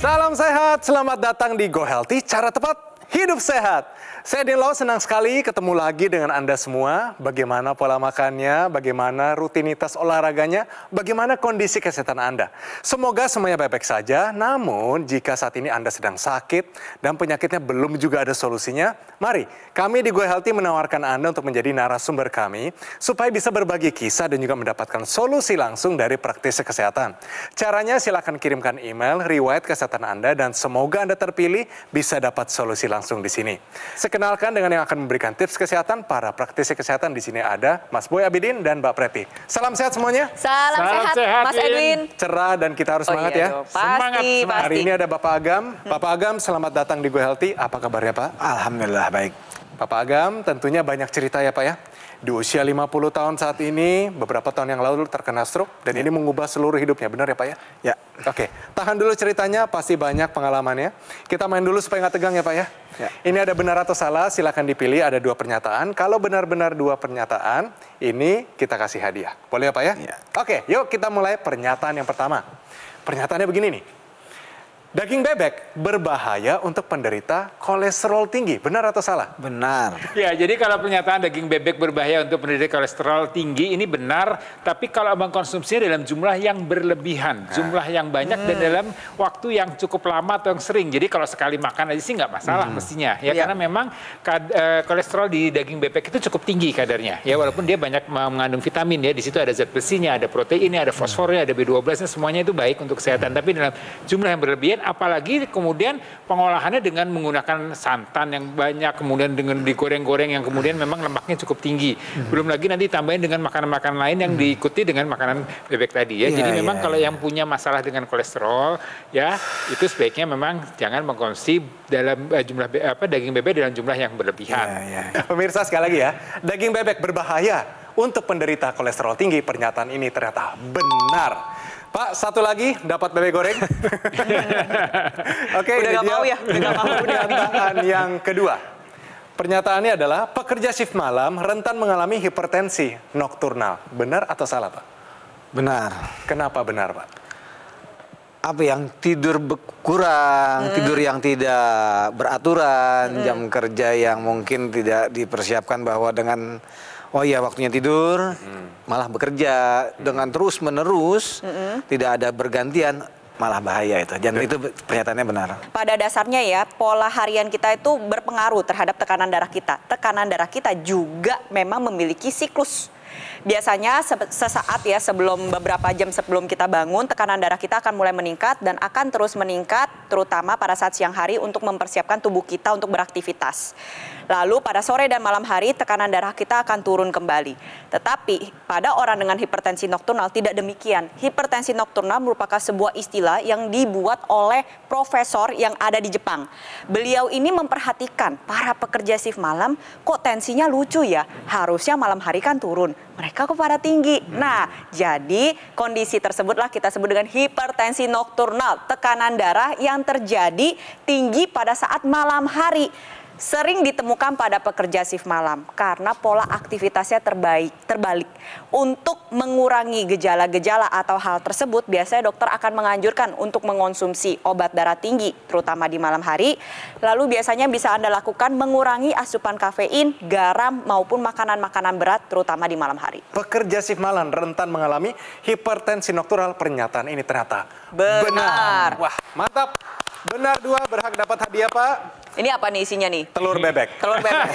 Salam sehat, selamat datang di Go Healthy, cara tepat hidup sehat. Saya Din Lau senang sekali ketemu lagi dengan Anda semua. Bagaimana pola makannya, bagaimana rutinitas olahraganya, bagaimana kondisi kesehatan Anda. Semoga semuanya baik-baik saja. Namun jika saat ini Anda sedang sakit dan penyakitnya belum juga ada solusinya, mari kami di Gue Healthy menawarkan Anda untuk menjadi narasumber kami supaya bisa berbagi kisah dan juga mendapatkan solusi langsung dari praktisi kesehatan. Caranya silakan kirimkan email riwayat kesehatan Anda dan semoga Anda terpilih bisa dapat solusi langsung langsung di sini. Sekenalkan dengan yang akan memberikan tips kesehatan, para praktisi kesehatan di sini ada Mas Boy Abidin dan Mbak Preti. Salam sehat semuanya. Salam, Salam sehat, sehat, Mas Edwin. Cerah dan kita harus oh, semangat iya, ya. Pasti, semangat, Pasti. Hari ini ada Bapak Agam. Bapak Agam, selamat datang di Go Healthy. Apa kabarnya Pak? Alhamdulillah baik. Bapak Agam tentunya banyak cerita ya Pak ya. Di usia 50 tahun saat ini, beberapa tahun yang lalu terkena stroke dan ya. ini mengubah seluruh hidupnya, benar ya Pak ya? Ya. Oke, tahan dulu ceritanya, pasti banyak pengalamannya. Kita main dulu supaya nggak tegang ya Pak ya? ya. Ini ada benar atau salah, silahkan dipilih, ada dua pernyataan. Kalau benar-benar dua pernyataan, ini kita kasih hadiah. Boleh ya Pak ya? ya. Oke, yuk kita mulai pernyataan yang pertama. Pernyataannya begini nih. Daging bebek berbahaya untuk penderita kolesterol tinggi, benar atau salah? Benar. Ya, jadi kalau pernyataan daging bebek berbahaya untuk penderita kolesterol tinggi ini benar, tapi kalau mengkonsumsinya dalam jumlah yang berlebihan, nah. jumlah yang banyak hmm. dan dalam waktu yang cukup lama atau yang sering. Jadi kalau sekali makan aja sih nggak masalah hmm. mestinya, ya, ya karena memang eh, kolesterol di daging bebek itu cukup tinggi kadarnya, ya walaupun dia banyak mengandung vitamin ya, di situ ada zat besinya, ada proteinnya, ada fosfornya, ada B12-nya, semuanya itu baik untuk kesehatan. Tapi dalam jumlah yang berlebihan kemudian apalagi kemudian pengolahannya dengan menggunakan santan yang banyak kemudian dengan digoreng-goreng yang kemudian memang lemaknya cukup tinggi hmm. belum lagi nanti tambahin dengan makanan-makanan lain yang hmm. diikuti dengan makanan bebek tadi ya, ya jadi memang ya, kalau iya. yang punya masalah dengan kolesterol ya itu sebaiknya memang jangan mengkonsumsi dalam eh, jumlah apa daging bebek dalam jumlah yang berlebihan ya, ya. pemirsa sekali lagi ya daging bebek berbahaya untuk penderita kolesterol tinggi pernyataan ini ternyata benar Pak, satu lagi dapat bebek goreng. Oke, okay, udah mau ya. Udah mau. Pernyataan yang kedua. Pernyataannya adalah pekerja shift malam rentan mengalami hipertensi nokturnal. Benar atau salah, Pak? Benar. Kenapa benar, Pak? Apa yang tidur kurang, hmm. tidur yang tidak beraturan, hmm. jam kerja yang mungkin tidak dipersiapkan bahwa dengan Oh iya waktunya tidur, hmm. malah bekerja hmm. dengan terus menerus, hmm. tidak ada bergantian malah bahaya itu. Dan itu pernyataannya benar. Pada dasarnya ya, pola harian kita itu berpengaruh terhadap tekanan darah kita. Tekanan darah kita juga memang memiliki siklus. Biasanya sesaat ya sebelum beberapa jam sebelum kita bangun tekanan darah kita akan mulai meningkat dan akan terus meningkat terutama pada saat siang hari untuk mempersiapkan tubuh kita untuk beraktivitas. Lalu pada sore dan malam hari tekanan darah kita akan turun kembali. Tetapi pada orang dengan hipertensi nokturnal tidak demikian. Hipertensi nokturnal merupakan sebuah istilah yang dibuat oleh profesor yang ada di Jepang. Beliau ini memperhatikan para pekerja shift malam kok tensinya lucu ya. Harusnya malam hari kan turun. Mereka kok pada tinggi. Nah, jadi kondisi tersebutlah kita sebut dengan hipertensi nokturnal, tekanan darah yang terjadi tinggi pada saat malam hari sering ditemukan pada pekerja shift malam karena pola aktivitasnya terbaik, terbalik. Untuk mengurangi gejala-gejala atau hal tersebut, biasanya dokter akan menganjurkan untuk mengonsumsi obat darah tinggi, terutama di malam hari. Lalu biasanya bisa Anda lakukan mengurangi asupan kafein, garam, maupun makanan-makanan berat, terutama di malam hari. Pekerja shift malam rentan mengalami hipertensi noktural, pernyataan ini ternyata benar. benar. Wah, mantap. Benar dua berhak dapat hadiah, Pak. Ini apa nih isinya nih? Telur bebek. Telur bebek.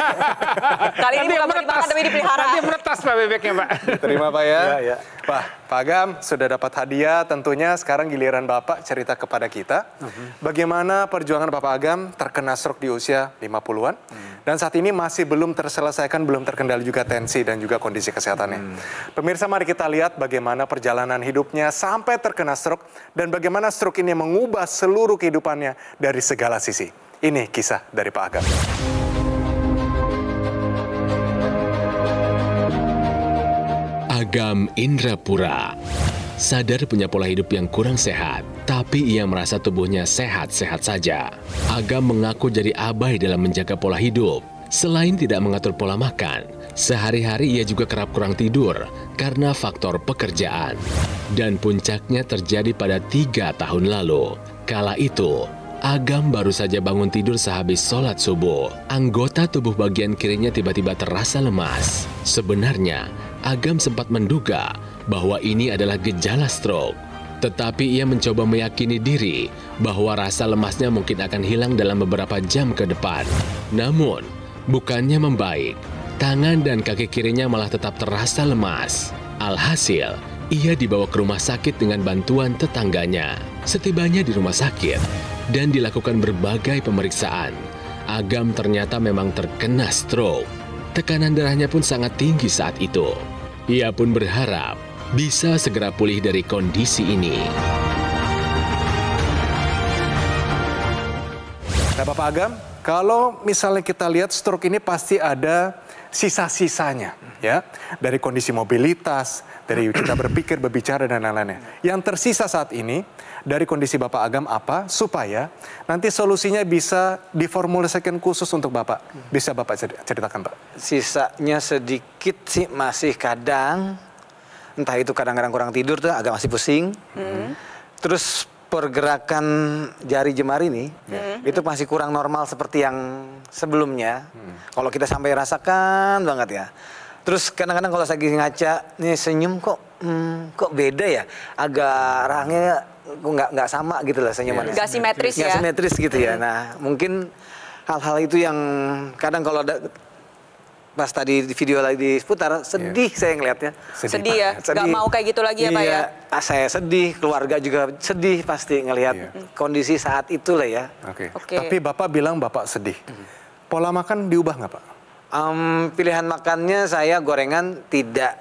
Kali ini bukan dimakan tapi dipelihara. Nanti menetas Pak bebeknya Pak. Terima Pak ya. ya, ya. Pak, Pak Gam sudah dapat hadiah tentunya sekarang giliran Bapak cerita kepada kita. Uh mhm. -huh. Bagaimana perjuangan Bapak Agam terkena stroke di usia 50-an. Hmm. Dan saat ini masih belum terselesaikan, belum terkendali juga tensi dan juga kondisi kesehatannya. Hmm. Pemirsa mari kita lihat bagaimana perjalanan hidupnya sampai terkena stroke. Dan bagaimana stroke ini mengubah seluruh kehidupannya dari segala sisi. Ini kisah dari Pak Agam. Agam Indrapura sadar punya pola hidup yang kurang sehat, tapi ia merasa tubuhnya sehat-sehat saja. Agam mengaku jadi abai dalam menjaga pola hidup. Selain tidak mengatur pola makan, sehari-hari ia juga kerap kurang tidur karena faktor pekerjaan. Dan puncaknya terjadi pada tiga tahun lalu. Kala itu, Agam baru saja bangun tidur sehabis sholat subuh. Anggota tubuh bagian kirinya tiba-tiba terasa lemas. Sebenarnya, Agam sempat menduga bahwa ini adalah gejala stroke. Tetapi ia mencoba meyakini diri bahwa rasa lemasnya mungkin akan hilang dalam beberapa jam ke depan. Namun, bukannya membaik, tangan dan kaki kirinya malah tetap terasa lemas. Alhasil, ia dibawa ke rumah sakit dengan bantuan tetangganya. Setibanya di rumah sakit, dan dilakukan berbagai pemeriksaan. Agam ternyata memang terkena stroke. Tekanan darahnya pun sangat tinggi saat itu. Ia pun berharap bisa segera pulih dari kondisi ini. Bapak Agam, kalau misalnya kita lihat stroke ini pasti ada sisa-sisanya ya dari kondisi mobilitas, dari kita berpikir, berbicara dan lain-lainnya. Yang tersisa saat ini dari kondisi Bapak Agam apa supaya nanti solusinya bisa diformulasikan khusus untuk Bapak. Bisa Bapak ceritakan, Pak? Sisanya sedikit sih masih kadang entah itu kadang-kadang kurang tidur tuh agak masih pusing. Mm -hmm. Terus pergerakan jari jemari ini ya. hmm. itu masih kurang normal seperti yang sebelumnya. Hmm. Kalau kita sampai rasakan banget ya. Terus kadang-kadang kalau lagi ngaca nih senyum kok hmm, kok beda ya agak rahangnya nggak nggak sama gitu lah senyumannya. Nggak simetris gak ya. Nggak simetris gitu ya. Hmm. Nah mungkin hal-hal itu yang kadang kalau ada pas tadi di video lagi di seputar sedih yeah. saya ngelihatnya. Sedih, sedih ya, sedih. Gak mau kayak gitu lagi ya Pak ya? Iya, saya sedih, keluarga juga sedih pasti ngelihat yeah. kondisi saat itu lah ya. Oke. Okay. Okay. Tapi Bapak bilang Bapak sedih. Hmm. Pola makan diubah nggak Pak? Um, pilihan makannya saya gorengan tidak,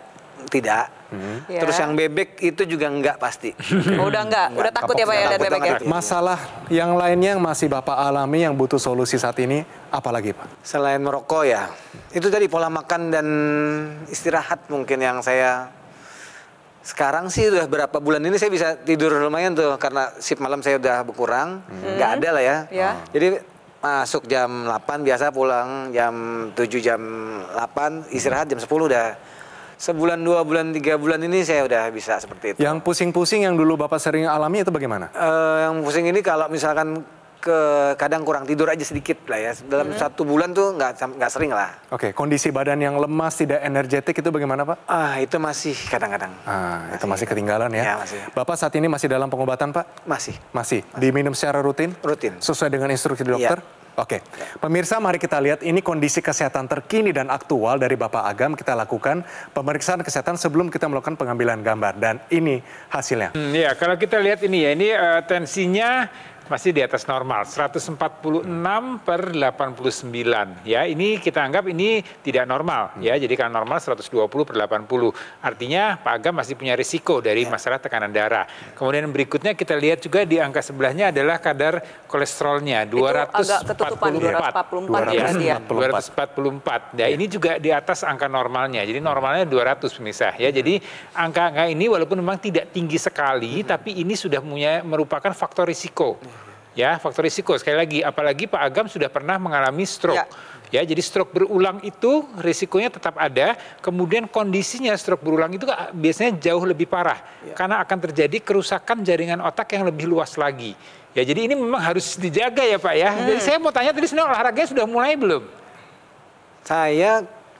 tidak. Hmm. Terus ya. yang bebek itu juga enggak pasti. Oh, udah enggak, udah takut ya Pak ya dan bebek ya. Masalah yang lainnya yang masih Bapak alami yang butuh solusi saat ini apalagi Pak? Selain merokok ya. Itu tadi pola makan dan istirahat mungkin yang saya sekarang sih udah berapa bulan ini saya bisa tidur lumayan tuh karena shift malam saya udah berkurang, hmm. nggak hmm. ada lah ya. ya. Jadi masuk jam 8 biasa pulang jam 7 jam 8 istirahat jam 10 udah sebulan dua bulan tiga bulan ini saya udah bisa seperti itu. Yang pusing-pusing yang dulu bapak sering alami itu bagaimana? Uh, yang pusing ini kalau misalkan ke kadang kurang tidur aja sedikit lah ya dalam hmm. satu bulan tuh nggak nggak sering lah. Oke okay, kondisi badan yang lemas tidak energetik itu bagaimana pak? Ah itu masih kadang-kadang. Ah masih. itu masih ketinggalan ya. ya masih. Bapak saat ini masih dalam pengobatan pak? Masih. Masih. Diminum secara rutin? Rutin. Sesuai dengan instruksi dokter? Ya. Oke, pemirsa mari kita lihat ini kondisi kesehatan terkini dan aktual dari Bapak Agam. Kita lakukan pemeriksaan kesehatan sebelum kita melakukan pengambilan gambar dan ini hasilnya. Hmm, ya, kalau kita lihat ini ya, ini uh, tensinya masih di atas normal 146 per 89 ya ini kita anggap ini tidak normal ya hmm. jadi kalau normal 120 per 80 artinya Pak Agam masih punya risiko dari ya. masalah tekanan darah kemudian berikutnya kita lihat juga di angka sebelahnya adalah kadar kolesterolnya 244 244 iya, ya. ya, ini juga di atas angka normalnya jadi normalnya 200 pemirsa ya hmm. jadi angka-angka ini walaupun memang tidak tinggi sekali hmm. tapi ini sudah punya merupakan faktor risiko ya ya faktor risiko sekali lagi apalagi Pak Agam sudah pernah mengalami stroke ya. ya jadi stroke berulang itu risikonya tetap ada kemudian kondisinya stroke berulang itu biasanya jauh lebih parah ya. karena akan terjadi kerusakan jaringan otak yang lebih luas lagi ya jadi ini memang harus dijaga ya Pak ya hmm. jadi saya mau tanya tadi sebenarnya olahraganya sudah mulai belum saya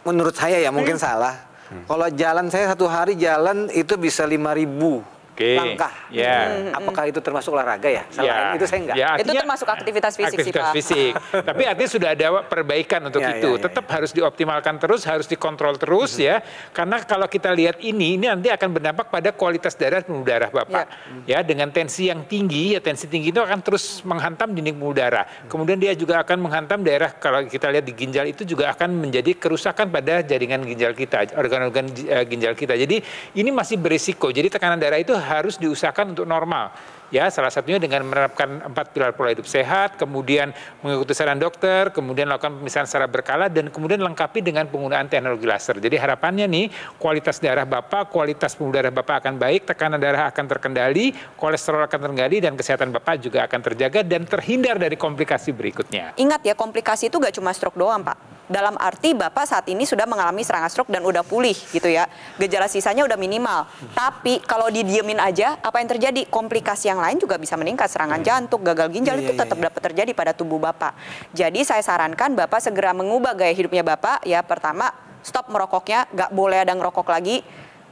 menurut saya ya mungkin hmm. salah hmm. kalau jalan saya satu hari jalan itu bisa 5000 ribu okay. langkah. Yeah. Hmm. Apakah itu termasuk olahraga ya? Selain ya. yeah. itu saya enggak. Ya, artinya, itu termasuk aktivitas fisik aktivitas sih, Pak. fisik. Tapi artinya sudah ada perbaikan untuk yeah, itu. Yeah, yeah, Tetap yeah. harus dioptimalkan terus, harus dikontrol terus mm -hmm. ya. Karena kalau kita lihat ini, ini nanti akan berdampak pada kualitas darah pembuluh darah Bapak. Yeah. Hmm. Ya, dengan tensi yang tinggi, ya tensi tinggi itu akan terus menghantam dinding pembuluh darah. Hmm. Kemudian dia juga akan menghantam daerah kalau kita lihat di ginjal itu juga akan menjadi kerusakan pada jaringan ginjal kita, organ-organ eh, ginjal kita. Jadi ini masih berisiko. Jadi tekanan darah itu harus diusahakan untuk normal ya salah satunya dengan menerapkan empat pilar pola hidup sehat, kemudian mengikuti saran dokter, kemudian lakukan pemisahan secara berkala dan kemudian lengkapi dengan penggunaan teknologi laser. Jadi harapannya nih kualitas darah Bapak, kualitas pembuluh darah Bapak akan baik, tekanan darah akan terkendali, kolesterol akan terkendali dan kesehatan Bapak juga akan terjaga dan terhindar dari komplikasi berikutnya. Ingat ya komplikasi itu gak cuma stroke doang Pak dalam arti Bapak saat ini sudah mengalami serangan stroke dan udah pulih gitu ya. Gejala sisanya udah minimal. Tapi kalau didiemin aja, apa yang terjadi? Komplikasi yang lain juga bisa meningkat. Serangan iya, iya. jantung, gagal ginjal yeah, itu iya, tetap yeah, dapat terjadi pada tubuh Bapak. Jadi saya sarankan Bapak segera mengubah gaya hidupnya Bapak. Ya pertama, stop merokoknya, nggak boleh ada ngerokok lagi.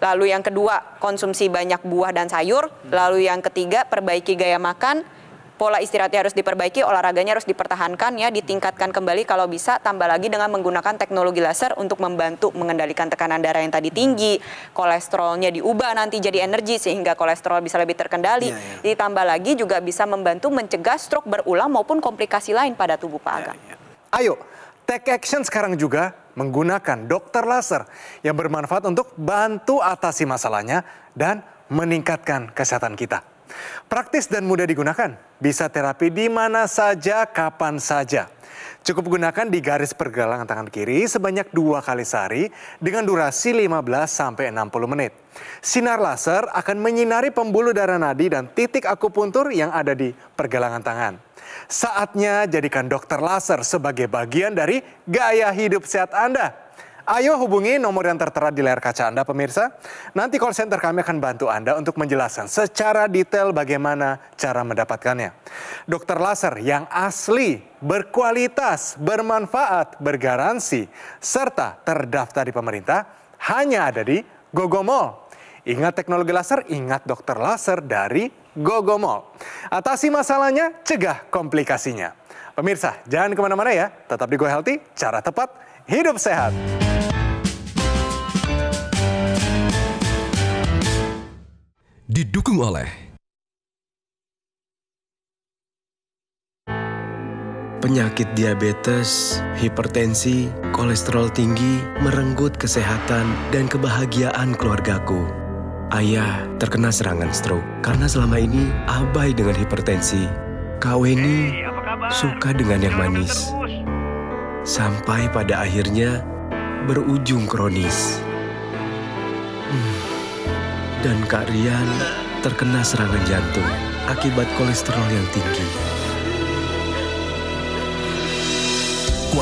Lalu yang kedua, konsumsi banyak buah dan sayur. Hmm. Lalu yang ketiga, perbaiki gaya makan pola istirahatnya harus diperbaiki, olahraganya harus dipertahankan ya, ditingkatkan kembali kalau bisa tambah lagi dengan menggunakan teknologi laser untuk membantu mengendalikan tekanan darah yang tadi tinggi, kolesterolnya diubah nanti jadi energi sehingga kolesterol bisa lebih terkendali. Ya, ya. Ditambah lagi juga bisa membantu mencegah stroke berulang maupun komplikasi lain pada tubuh Pak Agam. Ya, ya. Ayo, take action sekarang juga menggunakan dokter laser yang bermanfaat untuk bantu atasi masalahnya dan meningkatkan kesehatan kita. Praktis dan mudah digunakan, bisa terapi di mana saja, kapan saja. Cukup gunakan di garis pergelangan tangan kiri sebanyak dua kali sehari dengan durasi 15-60 sampai menit. Sinar laser akan menyinari pembuluh darah nadi dan titik akupuntur yang ada di pergelangan tangan. Saatnya jadikan dokter laser sebagai bagian dari gaya hidup sehat Anda. Ayo hubungi nomor yang tertera di layar kaca Anda pemirsa. Nanti call center kami akan bantu Anda untuk menjelaskan secara detail bagaimana cara mendapatkannya. Dokter laser yang asli, berkualitas, bermanfaat, bergaransi, serta terdaftar di pemerintah hanya ada di Gogomol. Ingat teknologi laser, ingat dokter laser dari Gogomol. Atasi masalahnya, cegah komplikasinya. Pemirsa, jangan kemana-mana ya. Tetap di Go Healthy, cara tepat, hidup sehat. didukung oleh Penyakit diabetes, hipertensi, kolesterol tinggi merenggut kesehatan dan kebahagiaan keluargaku. Ayah terkena serangan stroke karena selama ini abai dengan hipertensi. Kaweni hey, suka dengan yang manis. Sampai pada akhirnya berujung kronis dan Kak Rian terkena serangan jantung akibat kolesterol yang tinggi.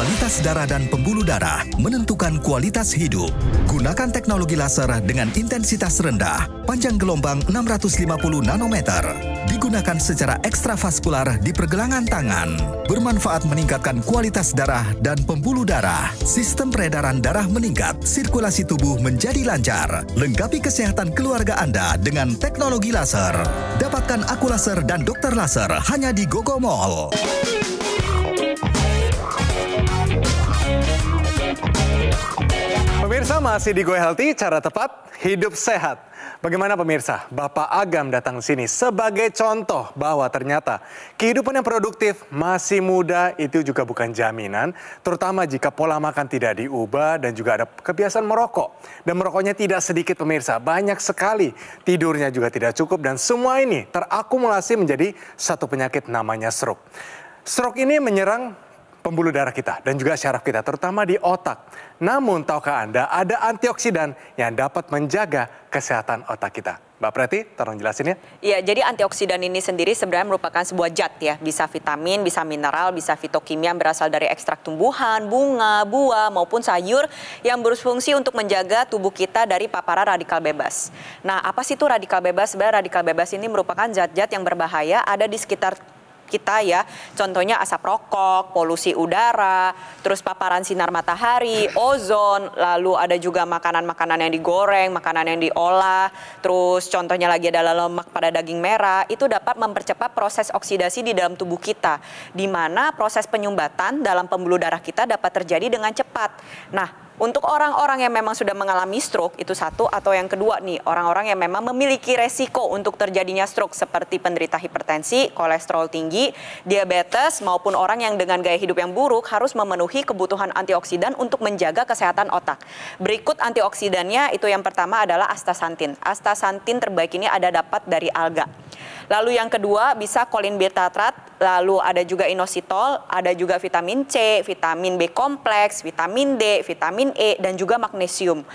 kualitas darah dan pembuluh darah menentukan kualitas hidup. Gunakan teknologi laser dengan intensitas rendah, panjang gelombang 650 nanometer. Digunakan secara ekstravaskular di pergelangan tangan. Bermanfaat meningkatkan kualitas darah dan pembuluh darah. Sistem peredaran darah meningkat, sirkulasi tubuh menjadi lancar. Lengkapi kesehatan keluarga Anda dengan teknologi laser. Dapatkan aku laser dan dokter laser hanya di Gogo Mall. masih di Go Healthy, cara tepat, hidup sehat. Bagaimana pemirsa, Bapak Agam datang sini sebagai contoh bahwa ternyata kehidupan yang produktif masih muda itu juga bukan jaminan, terutama jika pola makan tidak diubah dan juga ada kebiasaan merokok. Dan merokoknya tidak sedikit pemirsa, banyak sekali. Tidurnya juga tidak cukup dan semua ini terakumulasi menjadi satu penyakit namanya stroke. Stroke ini menyerang pembuluh darah kita dan juga syaraf kita, terutama di otak. Namun tahukah Anda ada antioksidan yang dapat menjaga kesehatan otak kita? Mbak Preti, tolong jelasin ya. Iya, jadi antioksidan ini sendiri sebenarnya merupakan sebuah zat ya. Bisa vitamin, bisa mineral, bisa fitokimia yang berasal dari ekstrak tumbuhan, bunga, buah, maupun sayur yang berfungsi untuk menjaga tubuh kita dari paparan radikal bebas. Nah, apa sih itu radikal bebas? Sebenarnya radikal bebas ini merupakan zat-zat yang berbahaya ada di sekitar kita ya. Contohnya asap rokok, polusi udara, terus paparan sinar matahari, ozon, lalu ada juga makanan-makanan yang digoreng, makanan yang diolah, terus contohnya lagi adalah lemak pada daging merah, itu dapat mempercepat proses oksidasi di dalam tubuh kita. Di mana proses penyumbatan dalam pembuluh darah kita dapat terjadi dengan cepat. Nah, untuk orang-orang yang memang sudah mengalami stroke itu satu atau yang kedua nih orang-orang yang memang memiliki resiko untuk terjadinya stroke seperti penderita hipertensi, kolesterol tinggi, diabetes maupun orang yang dengan gaya hidup yang buruk harus memenuhi kebutuhan antioksidan untuk menjaga kesehatan otak. Berikut antioksidannya itu yang pertama adalah astaxanthin. Astaxanthin terbaik ini ada dapat dari alga. Lalu yang kedua bisa kolin betatrat, lalu ada juga inositol, ada juga vitamin C, vitamin B kompleks, vitamin D, vitamin E dan juga magnesium.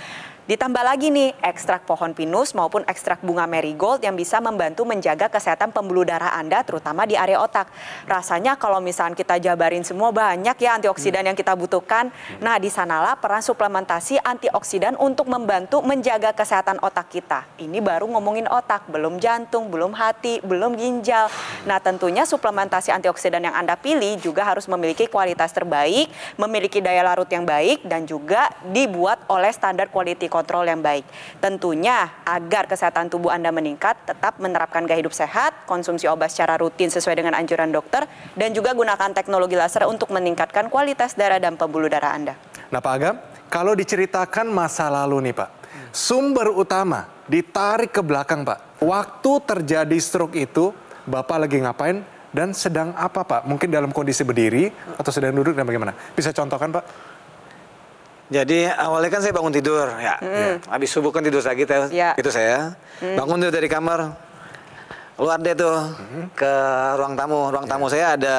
Ditambah lagi nih ekstrak pohon pinus maupun ekstrak bunga marigold yang bisa membantu menjaga kesehatan pembuluh darah Anda terutama di area otak. Rasanya kalau misalnya kita jabarin semua banyak ya antioksidan hmm. yang kita butuhkan. Hmm. Nah, di sanalah peran suplementasi antioksidan untuk membantu menjaga kesehatan otak kita. Ini baru ngomongin otak, belum jantung, belum hati, belum ginjal. Nah, tentunya suplementasi antioksidan yang Anda pilih juga harus memiliki kualitas terbaik, memiliki daya larut yang baik dan juga dibuat oleh standar kualitas kontrol yang baik. Tentunya agar kesehatan tubuh Anda meningkat, tetap menerapkan gaya hidup sehat, konsumsi obat secara rutin sesuai dengan anjuran dokter, dan juga gunakan teknologi laser untuk meningkatkan kualitas darah dan pembuluh darah Anda. Nah Pak Agam, kalau diceritakan masa lalu nih Pak, sumber utama ditarik ke belakang Pak. Waktu terjadi stroke itu, Bapak lagi ngapain? dan sedang apa Pak? Mungkin dalam kondisi berdiri atau sedang duduk dan bagaimana? Bisa contohkan Pak? Jadi awalnya kan saya bangun tidur ya. Hmm. Habis subuh kan tidur lagi Ya. Itu saya. Hmm. Bangun tuh dari kamar. Keluar deh tuh hmm. ke ruang tamu. Ruang tamu ya. saya ada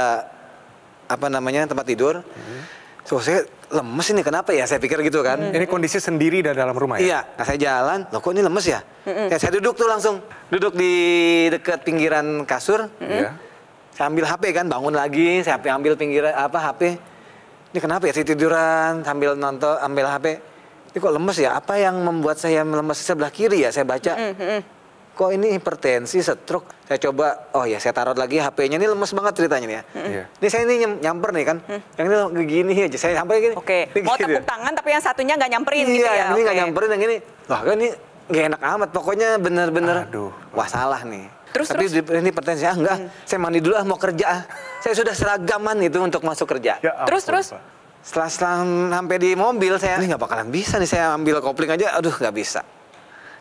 apa namanya tempat tidur. Hmm. So saya lemes ini kenapa ya? Saya pikir gitu kan. Hmm. Ini kondisi sendiri dari dalam rumah ya? Iya. Nah saya jalan, loh kok ini lemes ya? Hmm. Ya, saya duduk tuh langsung. Duduk di dekat pinggiran kasur. Hmm. Saya ambil HP kan, bangun lagi. Saya ambil pinggiran apa HP ini kenapa ya tiduran sambil nonton ambil HP ini kok lemes ya apa yang membuat saya lemes sebelah kiri ya saya baca mm -hmm. kok ini hipertensi stroke saya coba oh ya saya taruh lagi HP-nya ini lemes banget ceritanya nih ya mm -hmm. ini saya ini nyamper nih kan mm. yang ini begini aja saya sampai gini oke okay. mau gitu ya. tepuk tangan tapi yang satunya nggak nyamperin gitu iya, gitu ya ini nggak okay. nyamperin yang ini wah kan ini gak enak amat pokoknya bener-bener wah salah nih Terus, Tapi terus? ini pertanyaan saya enggak, hmm. saya mandi dulu ah mau kerja ah. Saya sudah seragaman itu untuk masuk kerja. Ya, ampun, terus terus Pak. setelah, setelah sampai di mobil saya ini nggak bakalan bisa nih saya ambil kopling aja, aduh nggak bisa.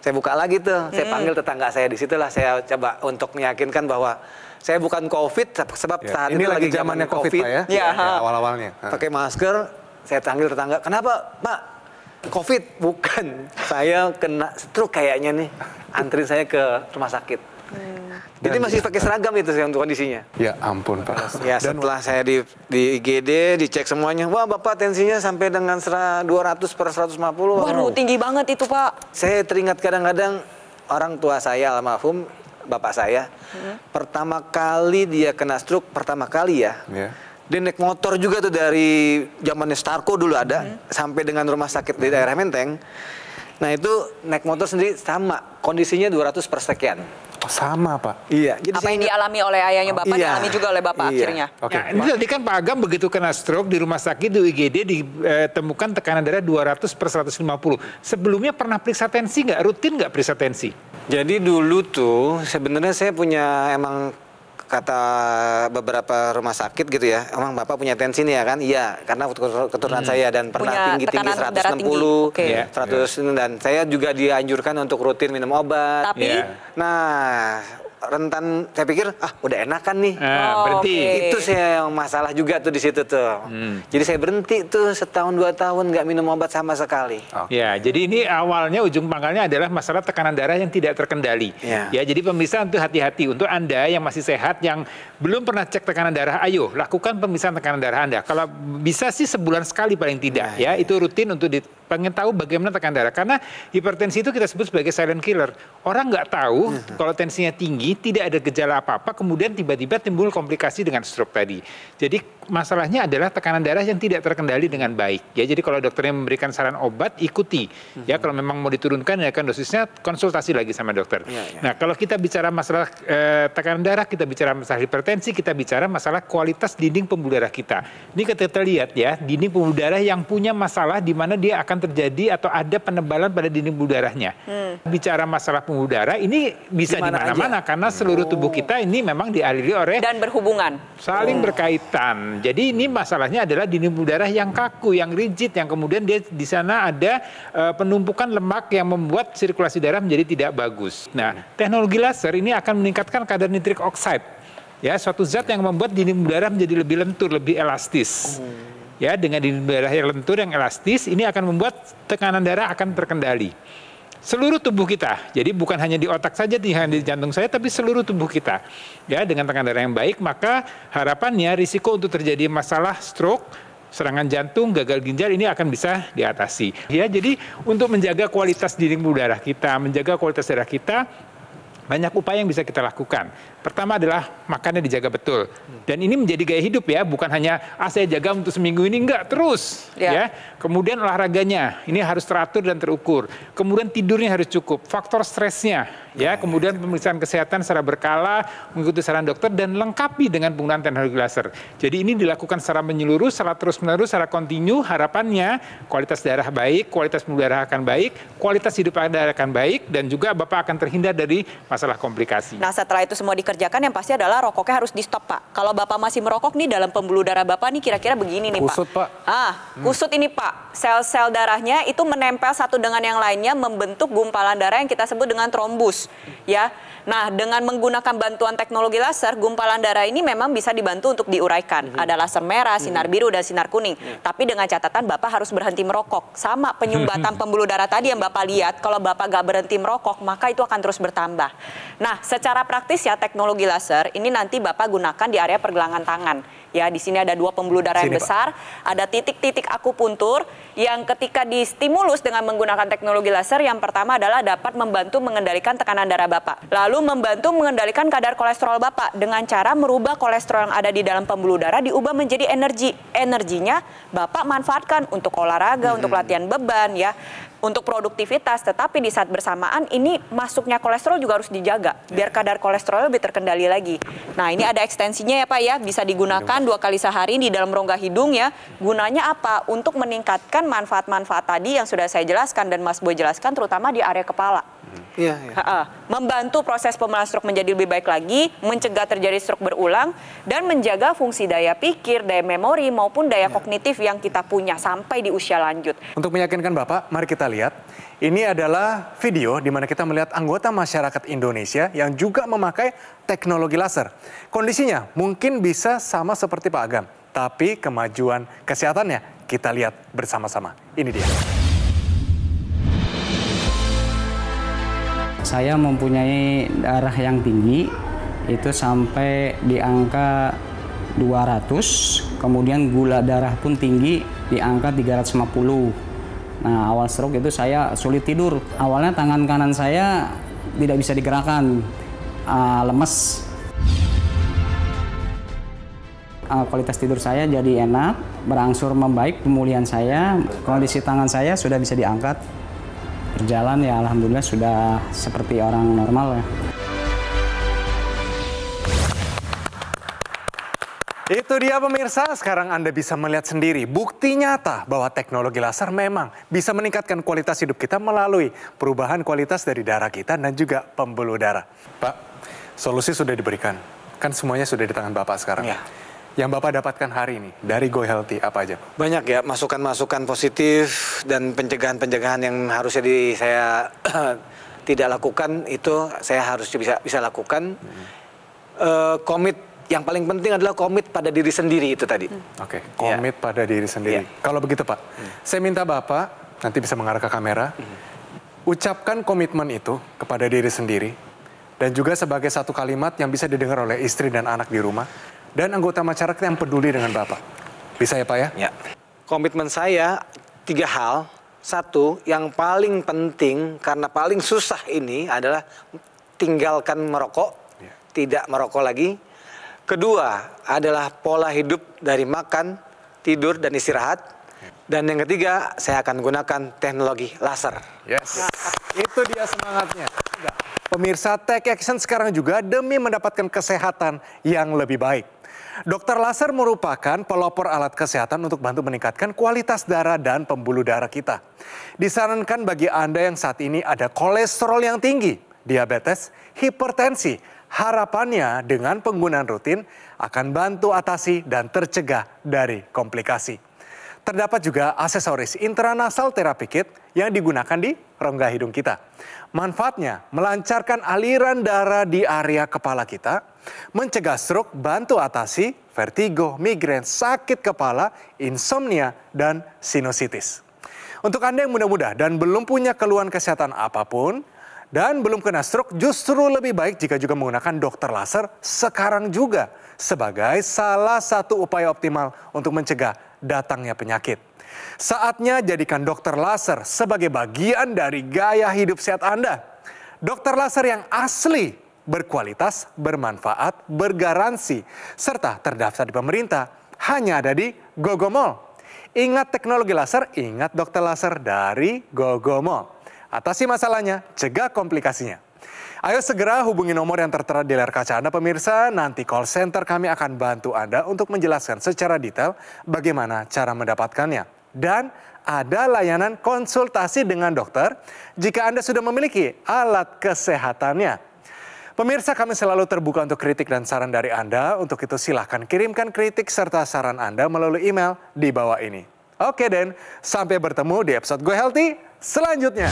Saya buka lagi tuh, hmm. saya panggil tetangga saya di situlah saya coba untuk meyakinkan bahwa saya bukan COVID sebab ya. saat ini itu lagi zamannya COVID, COVID ya? ya, ya, ya awal-awalnya. Pakai masker, saya panggil tetangga, kenapa Pak? COVID bukan, saya kena stroke kayaknya nih. Antri saya ke rumah sakit Hmm. Jadi masih pakai seragam itu sih untuk kondisinya? Ya ampun Pak. Ya setelah saya di, di IGD dicek semuanya, wah Bapak tensinya sampai dengan 200 per 150. Waduh wow. tinggi banget itu Pak. Saya teringat kadang-kadang orang tua saya almarhum, bapak saya, hmm. pertama kali dia kena stroke, pertama kali ya. Yeah. Dia naik motor juga tuh dari zamannya Starco dulu ada, hmm. sampai dengan rumah sakit di daerah Menteng. Nah itu naik motor sendiri sama, kondisinya 200 per sekian. Oh, sama Pak. Iya. Jadi Apa yang ingat, dialami oleh ayahnya Bapak, iya, dialami juga oleh Bapak iya. akhirnya. Okay. Nah, ini tadi kan Pak Agam begitu kena stroke di rumah sakit di UGD ditemukan eh, tekanan darah 200 per 150. Sebelumnya pernah periksa tensi nggak? Rutin nggak periksa tensi? Jadi dulu tuh sebenarnya saya punya emang kata beberapa rumah sakit gitu ya, emang bapak punya tensi nih ya kan? Iya, karena keturunan hmm. saya dan pernah tinggi tinggi 160, tinggi. Okay. Yeah. 100 yeah. dan saya juga dianjurkan untuk rutin minum obat. Tapi, yeah. nah rentan saya pikir ah udah enakan nih ah, oh, berhenti okay. itu saya yang masalah juga tuh di situ tuh hmm. jadi saya berhenti tuh setahun dua tahun nggak minum obat sama sekali okay. ya jadi ini awalnya ujung pangkalnya adalah masalah tekanan darah yang tidak terkendali ya, ya jadi pemirsa untuk hati-hati untuk anda yang masih sehat yang belum pernah cek tekanan darah ayo lakukan pemeriksaan tekanan darah anda kalau bisa sih sebulan sekali paling tidak nah, ya, ya itu rutin untuk di pengen tahu bagaimana tekanan darah karena hipertensi itu kita sebut sebagai silent killer orang nggak tahu yeah. kalau tensinya tinggi tidak ada gejala apa apa kemudian tiba-tiba timbul komplikasi dengan stroke tadi jadi masalahnya adalah tekanan darah yang tidak terkendali dengan baik ya jadi kalau dokternya memberikan saran obat ikuti mm-hmm. ya mhm. kalau memang mau diturunkan ya kan dosisnya konsultasi lagi sama dokter yeah, yeah. nah kalau kita bicara masalah eh, tekanan darah kita bicara masalah hipertensi kita bicara masalah kualitas dinding pembuluh darah kita ini kita lihat ya dinding pembuluh darah yang punya masalah di mana dia akan akan terjadi atau ada penebalan pada dinding pembuluh darahnya. Hmm. Bicara masalah pembuluh darah ini bisa di mana-mana karena seluruh tubuh oh. kita ini memang dialiri oleh dan berhubungan. Saling hmm. berkaitan. Jadi ini masalahnya adalah dinding pembuluh darah yang kaku, yang rigid yang kemudian dia di sana ada uh, penumpukan lemak yang membuat sirkulasi darah menjadi tidak bagus. Nah, teknologi laser ini akan meningkatkan kadar nitrik oksida, ya suatu zat yang membuat dinding darah menjadi lebih lentur, lebih elastis. Hmm ya dengan darah yang lentur yang elastis ini akan membuat tekanan darah akan terkendali seluruh tubuh kita jadi bukan hanya di otak saja di, di jantung saya tapi seluruh tubuh kita ya dengan tekanan darah yang baik maka harapannya risiko untuk terjadi masalah stroke serangan jantung, gagal ginjal ini akan bisa diatasi. Ya, jadi untuk menjaga kualitas dinding darah kita, menjaga kualitas darah kita, banyak upaya yang bisa kita lakukan. Pertama adalah makannya dijaga betul. Dan ini menjadi gaya hidup ya, bukan hanya ah saya jaga untuk seminggu ini enggak terus ya. ya. Kemudian olahraganya ini harus teratur dan terukur. Kemudian tidurnya harus cukup, faktor stresnya ya, nah, kemudian ya. pemeriksaan kesehatan secara berkala, mengikuti saran dokter dan lengkapi dengan penggunaan teknologi laser. Jadi ini dilakukan secara menyeluruh, secara terus-menerus, secara kontinu harapannya kualitas darah baik, kualitas pembuluh darah akan baik, kualitas hidup Anda akan baik dan juga Bapak akan terhindar dari masalah komplikasi. Nah setelah itu semua dikerjakan yang pasti adalah rokoknya harus di stop Pak. Kalau Bapak masih merokok nih dalam pembuluh darah Bapak nih kira-kira begini nih kusut, Pak. Kusut Pak. Ah hmm. kusut ini Pak. Sel-sel darahnya itu menempel satu dengan yang lainnya membentuk gumpalan darah yang kita sebut dengan trombus. Ya Nah, dengan menggunakan bantuan teknologi laser, gumpalan darah ini memang bisa dibantu untuk diuraikan. Mm -hmm. Ada laser merah, sinar mm -hmm. biru, dan sinar kuning. Yeah. Tapi dengan catatan Bapak harus berhenti merokok. Sama penyumbatan pembuluh darah tadi yang Bapak lihat, kalau Bapak gak berhenti merokok, maka itu akan terus bertambah. Nah, secara praktis ya teknologi laser ini nanti Bapak gunakan di area pergelangan tangan Ya, di sini ada dua pembuluh darah sini, yang besar, Pak. ada titik-titik akupuntur yang ketika distimulus dengan menggunakan teknologi laser yang pertama adalah dapat membantu mengendalikan tekanan darah Bapak. Lalu membantu mengendalikan kadar kolesterol Bapak dengan cara merubah kolesterol yang ada di dalam pembuluh darah diubah menjadi energi. Energinya Bapak manfaatkan untuk olahraga, hmm. untuk latihan beban ya untuk produktivitas, tetapi di saat bersamaan ini masuknya kolesterol juga harus dijaga biar ya. kadar kolesterol lebih terkendali lagi. Nah, ini ada ekstensinya ya Pak ya, bisa digunakan iya, dua kali sehari di dalam rongga hidung ya. Gunanya apa? Untuk meningkatkan manfaat-manfaat tadi yang sudah saya jelaskan dan Mas Boy jelaskan terutama di area kepala. Hmm. Iya, iya. Ha -ha. Membantu proses pemulihan stroke menjadi lebih baik lagi, mencegah terjadi stroke berulang, dan menjaga fungsi daya pikir, daya memori, maupun daya ya. kognitif yang kita punya sampai di usia lanjut. Untuk meyakinkan Bapak, mari kita lihat. Ini adalah video di mana kita melihat anggota masyarakat Indonesia yang juga memakai teknologi laser. Kondisinya mungkin bisa sama seperti Pak Agam, tapi kemajuan kesehatannya kita lihat bersama-sama. Ini dia. saya mempunyai darah yang tinggi itu sampai di angka 200, kemudian gula darah pun tinggi di angka 350. Nah, awal stroke itu saya sulit tidur. Awalnya tangan kanan saya tidak bisa digerakkan, uh, lemes. Uh, kualitas tidur saya jadi enak, berangsur membaik pemulihan saya, kondisi tangan saya sudah bisa diangkat berjalan ya alhamdulillah sudah seperti orang normal ya. Itu dia pemirsa, sekarang Anda bisa melihat sendiri bukti nyata bahwa teknologi laser memang bisa meningkatkan kualitas hidup kita melalui perubahan kualitas dari darah kita dan juga pembuluh darah. Pak, solusi sudah diberikan, kan semuanya sudah di tangan Bapak sekarang. Ya yang Bapak dapatkan hari ini dari Go Healthy apa aja? Banyak ya masukan-masukan positif dan pencegahan-pencegahan yang harusnya di saya tidak lakukan itu saya harus bisa bisa lakukan. Hmm. Uh, komit yang paling penting adalah komit pada diri sendiri itu tadi. Hmm. Oke, okay, ya. komit yeah. pada diri sendiri. Yeah. Kalau begitu Pak, hmm. saya minta Bapak nanti bisa mengarah ke kamera. Hmm. Ucapkan komitmen itu kepada diri sendiri dan juga sebagai satu kalimat yang bisa didengar oleh istri dan anak di rumah dan anggota masyarakat yang peduli dengan Bapak. Bisa ya Pak ya? Ya. Komitmen saya tiga hal. Satu, yang paling penting karena paling susah ini adalah tinggalkan merokok, ya. tidak merokok lagi. Kedua adalah pola hidup dari makan, tidur, dan istirahat. Ya. Dan yang ketiga, saya akan gunakan teknologi laser. Yes. Itu dia semangatnya. Pemirsa Tech Action sekarang juga demi mendapatkan kesehatan yang lebih baik. Dokter laser merupakan pelopor alat kesehatan untuk bantu meningkatkan kualitas darah dan pembuluh darah kita. Disarankan bagi Anda yang saat ini ada kolesterol yang tinggi, diabetes, hipertensi, harapannya dengan penggunaan rutin akan bantu atasi dan tercegah dari komplikasi. Terdapat juga aksesoris intranasal terapi kit yang digunakan di rongga hidung kita. Manfaatnya melancarkan aliran darah di area kepala kita, Mencegah stroke bantu atasi vertigo, migrain, sakit kepala, insomnia, dan sinusitis. Untuk Anda yang mudah muda dan belum punya keluhan kesehatan apapun, dan belum kena stroke justru lebih baik jika juga menggunakan dokter laser sekarang juga sebagai salah satu upaya optimal untuk mencegah datangnya penyakit. Saatnya jadikan dokter laser sebagai bagian dari gaya hidup sehat Anda. Dokter laser yang asli berkualitas, bermanfaat, bergaransi, serta terdaftar di pemerintah hanya ada di Gogomol. Ingat teknologi laser, ingat dokter laser dari Gogomol. Atasi masalahnya, cegah komplikasinya. Ayo segera hubungi nomor yang tertera di layar kaca Anda pemirsa. Nanti call center kami akan bantu Anda untuk menjelaskan secara detail bagaimana cara mendapatkannya. Dan ada layanan konsultasi dengan dokter jika Anda sudah memiliki alat kesehatannya. Pemirsa kami selalu terbuka untuk kritik dan saran dari Anda. Untuk itu silahkan kirimkan kritik serta saran Anda melalui email di bawah ini. Oke Den, sampai bertemu di episode Go Healthy selanjutnya.